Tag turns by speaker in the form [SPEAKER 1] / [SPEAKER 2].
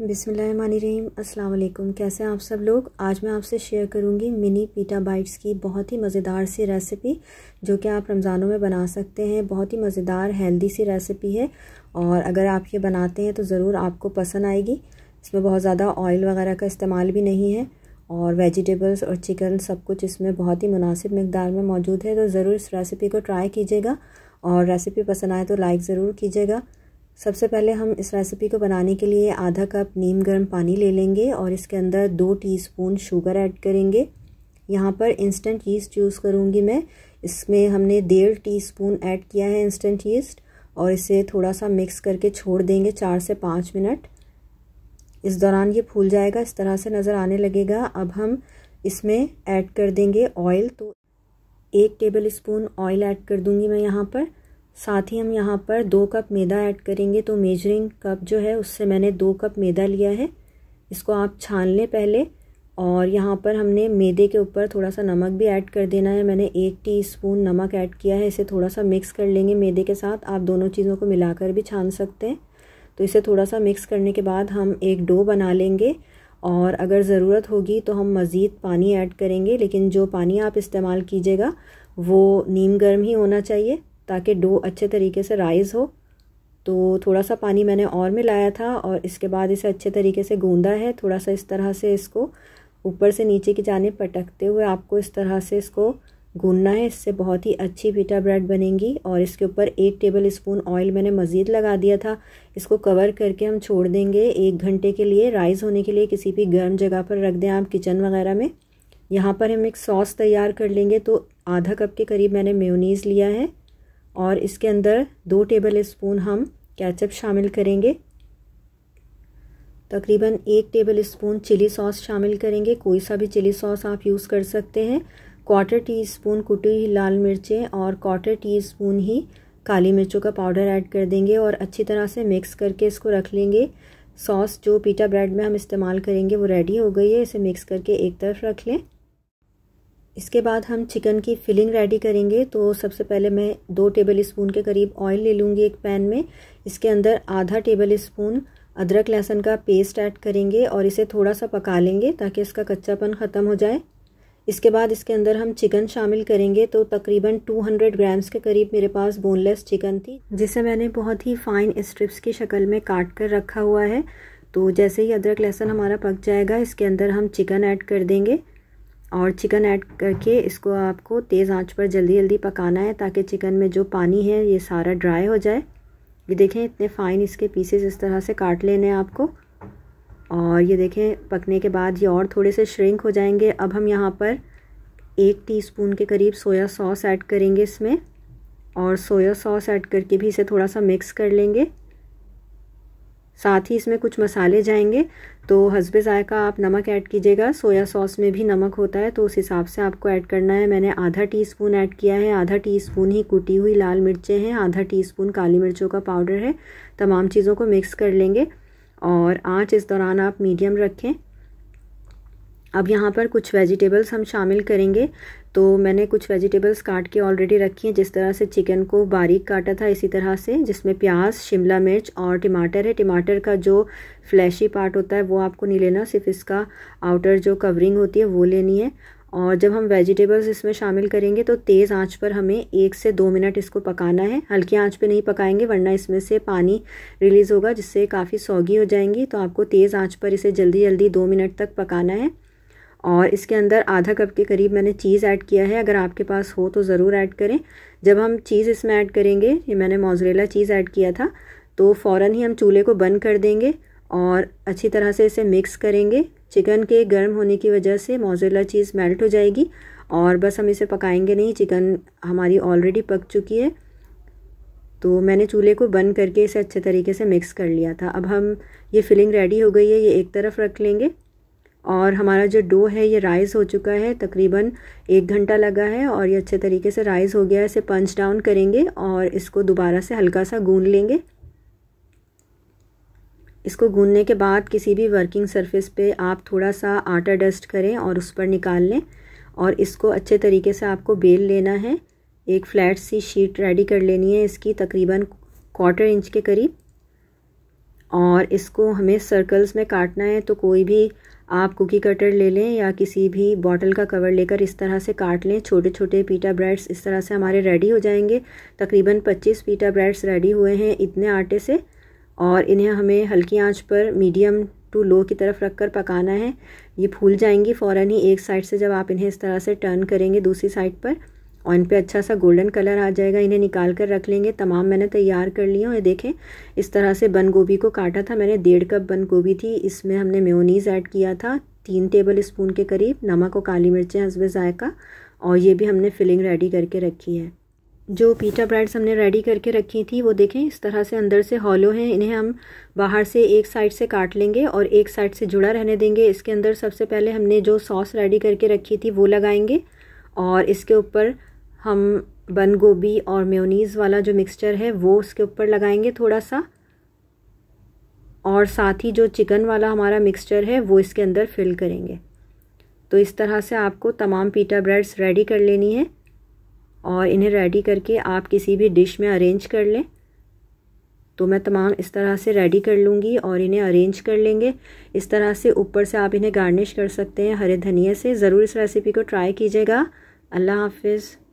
[SPEAKER 1] बिसमीम अल्लाम कैसे हैं आप सब लोग आज मैं आपसे शेयर करूंगी मिनी पीटा बाइट्स की बहुत ही मज़ेदार सी रेसिपी जो कि आप रमज़ानों में बना सकते हैं बहुत ही मज़ेदार हेल्दी सी रेसिपी है और अगर आप ये बनाते हैं तो ज़रूर आपको पसंद आएगी इसमें बहुत ज़्यादा ऑयल वगैरह का इस्तेमाल भी नहीं है और वेजिटेबल्स और चिकन सब कुछ इसमें बहुत ही मुनासिब मकदार में मौजूद है तो ज़रूर इस रेसिपी को ट्राई कीजिएगा और रेसिपी पसंद आए तो लाइक ज़रूर कीजिएगा सबसे पहले हम इस रेसिपी को बनाने के लिए आधा कप नीम गर्म पानी ले लेंगे और इसके अंदर दो टीस्पून शुगर ऐड करेंगे यहाँ पर इंस्टेंट यीस्ट यूज़ करूँगी मैं इसमें हमने डेढ़ टीस्पून ऐड किया है इंस्टेंट यीस्ट और इसे थोड़ा सा मिक्स करके छोड़ देंगे चार से पाँच मिनट इस दौरान ये फूल जाएगा इस तरह से नज़र आने लगेगा अब हम इसमें ऐड कर देंगे ऑयल तो एक टेबल स्पून ऑयल ऐड कर दूँगी मैं यहाँ पर साथ ही हम यहाँ पर दो कप मैदा ऐड करेंगे तो मेजरिंग कप जो है उससे मैंने दो कप मैदा लिया है इसको आप छान लें पहले और यहाँ पर हमने मैदे के ऊपर थोड़ा सा नमक भी ऐड कर देना है मैंने एक टीस्पून नमक ऐड किया है इसे थोड़ा सा मिक्स कर लेंगे मैदे के साथ आप दोनों चीज़ों को मिलाकर भी छान सकते हैं तो इसे थोड़ा सा मिक्स करने के बाद हम एक डो बना लेंगे और अगर ज़रूरत होगी तो हम मज़ीद पानी ऐड करेंगे लेकिन जो पानी आप इस्तेमाल कीजिएगा वो नीम गर्म ही होना चाहिए ताकि डो अच्छे तरीके से राइज़ हो तो थोड़ा सा पानी मैंने और मिलाया था और इसके बाद इसे अच्छे तरीके से गूंदा है थोड़ा सा इस तरह से इसको ऊपर से नीचे की जाने पटकते हुए आपको इस तरह से इसको गूंदना है इससे बहुत ही अच्छी पीटा ब्रेड बनेगी और इसके ऊपर एक टेबल स्पून ऑयल मैंने मज़ीद लगा दिया था इसको कवर करके हम छोड़ देंगे एक घंटे के लिए राइस होने के लिए किसी भी गर्म जगह पर रख दें आप किचन वगैरह में यहाँ पर हम एक सॉस तैयार कर लेंगे तो आधा कप के करीब मैंने मेयोनीज़ लिया है और इसके अंदर दो टेबल स्पून हम कैचअप शामिल करेंगे तकरीबन एक टेबल स्पून चिली सॉस शामिल करेंगे कोई सा भी चिली सॉस आप यूज़ कर सकते हैं क्वार्टर टी स्पून कुटी हुई लाल मिर्चें और क्वार्टर टी स्पून ही काली मिर्चों का पाउडर ऐड कर देंगे और अच्छी तरह से मिक्स करके इसको रख लेंगे सॉस जो पीटा ब्रेड में हम इस्तेमाल करेंगे वो रेडी हो गई है इसे मिक्स करके एक तरफ रख लें इसके बाद हम चिकन की फिलिंग रेडी करेंगे तो सबसे पहले मैं दो टेबल स्पून के करीब ऑयल ले लूँगी एक पैन में इसके अंदर आधा टेबल स्पून अदरक लहसुन का पेस्ट ऐड करेंगे और इसे थोड़ा सा पका लेंगे ताकि इसका कच्चापन ख़त्म हो जाए इसके बाद इसके अंदर हम चिकन शामिल करेंगे तो तकरीबन 200 ग्राम्स के करीब मेरे पास बोनलेस चिकन थी जिसे मैंने बहुत ही फाइन स्ट्रिप्स की शक्ल में काट कर रखा हुआ है तो जैसे ही अदरक लहसुन हमारा पक जाएगा इसके अंदर हम चिकन ऐड कर देंगे और चिकन ऐड करके इसको आपको तेज़ आंच पर जल्दी जल्दी पकाना है ताकि चिकन में जो पानी है ये सारा ड्राई हो जाए ये देखें इतने फ़ाइन इसके पीसेस इस तरह से काट लेने हैं आपको और ये देखें पकने के बाद ये और थोड़े से श्रिंक हो जाएंगे अब हम यहाँ पर एक टीस्पून के करीब सोया सॉस ऐड करेंगे इसमें और सोया सॉस ऐड करके भी इसे थोड़ा सा मिक्स कर लेंगे साथ ही इसमें कुछ मसाले जाएंगे तो हसबे ज़ायका आप नमक ऐड कीजिएगा सोया सॉस में भी नमक होता है तो उस हिसाब से आपको ऐड करना है मैंने आधा टीस्पून ऐड किया है आधा टीस्पून ही कुटी हुई लाल मिर्चें हैं आधा टीस्पून काली मिर्चों का पाउडर है तमाम चीज़ों को मिक्स कर लेंगे और आँच इस दौरान आप मीडियम रखें अब यहाँ पर कुछ वेजिटेबल्स हम शामिल करेंगे तो मैंने कुछ वेजिटेबल्स काट के ऑलरेडी रखी हैं जिस तरह से चिकन को बारीक काटा था इसी तरह से जिसमें प्याज शिमला मिर्च और टमाटर है टमाटर का जो फ्लैशी पार्ट होता है वो आपको नहीं लेना सिर्फ इसका आउटर जो कवरिंग होती है वो लेनी है और जब हम वेजिटेबल्स इसमें शामिल करेंगे तो तेज़ आंच पर हमें एक से दो मिनट इसको पकाना है हल्की आंच पे नहीं पकाएंगे वरना इसमें से पानी रिलीज़ होगा जिससे काफ़ी सौगी हो जाएंगी तो आपको तेज़ आंच पर इसे जल्दी जल्दी दो मिनट तक पकाना है और इसके अंदर आधा कप के करीब मैंने चीज़ ऐड किया है अगर आपके पास हो तो ज़रूर ऐड करें जब हम चीज़ इसमें ऐड करेंगे ये मैंने मोजरेला चीज़ ऐड किया था तो फ़ौर ही हम चूल्हे को बंद कर देंगे और अच्छी तरह से इसे मिक्स करेंगे चिकन के गर्म होने की वजह से मोजरेला चीज़ मेल्ट हो जाएगी और बस हम इसे पकाएंगे नहीं चिकन हमारी ऑलरेडी पक चुकी है तो मैंने चूल्हे को बंद करके इसे अच्छे तरीके से मिक्स कर लिया था अब हम ये फिलिंग रेडी हो गई है ये एक तरफ रख लेंगे और हमारा जो डो है ये राइस हो चुका है तकरीबन एक घंटा लगा है और ये अच्छे तरीके से राइस हो गया है इसे पंच डाउन करेंगे और इसको दोबारा से हल्का सा गून लेंगे इसको गूनने के बाद किसी भी वर्किंग सरफेस पे आप थोड़ा सा आटा डस्ट करें और उस पर निकाल लें और इसको अच्छे तरीके से आपको बेल लेना है एक फ्लैट सी शीट रेडी कर लेनी है इसकी तकरीबन क्वार्टर इंच के करीब और इसको हमें सर्कल्स में काटना है तो कोई भी आप कुकी कटर ले लें या किसी भी बॉटल का कवर लेकर इस तरह से काट लें छोटे छोटे पीटा ब्रेड्स इस तरह से हमारे रेडी हो जाएंगे तकरीबन 25 पीटा ब्रेड्स रेडी हुए हैं इतने आटे से और इन्हें हमें हल्की आंच पर मीडियम टू लो की तरफ रख कर पकाना है ये फूल जाएंगी फ़ौर ही एक साइड से जब आप इन्हें इस तरह से टर्न करेंगे दूसरी साइड पर इन पर अच्छा सा गोल्डन कलर आ जाएगा इन्हें निकाल कर रख लेंगे तमाम मैंने तैयार कर लिया और देखें इस तरह से बंद गोभी को काटा था मैंने डेढ़ कप बंद गोभी थी इसमें हमने मेयोनीज़ ऐड किया था तीन टेबल स्पून के करीब नमक और काली मिर्चें हसबे ज़ायका और ये भी हमने फिलिंग रेडी करके रखी है जो पीटा ब्रेड्स हमने रेडी करके रखी थी वो देखें इस तरह से अंदर से हॉलो हैं इन्हें हम बाहर से एक साइड से काट लेंगे और एक साइड से जुड़ा रहने देंगे इसके अंदर सबसे पहले हमने जो सॉस रेडी करके रखी थी वो लगाएंगे और इसके ऊपर हम बन गोभी और म्योनीस वाला जो मिक्सचर है वो उसके ऊपर लगाएंगे थोड़ा सा और साथ ही जो चिकन वाला हमारा मिक्सचर है वो इसके अंदर फिल करेंगे तो इस तरह से आपको तमाम पीटा ब्रेड्स रेडी कर लेनी है और इन्हें रेडी करके आप किसी भी डिश में अरेंज कर लें तो मैं तमाम इस तरह से रेडी कर लूँगी और इन्हें अरेंज कर लेंगे इस तरह से ऊपर से आप इन्हें गार्निश कर सकते हैं हरे धनिए से ज़रूर इस रेसिपी को ट्राई कीजिएगा अल्लाह हाफिज़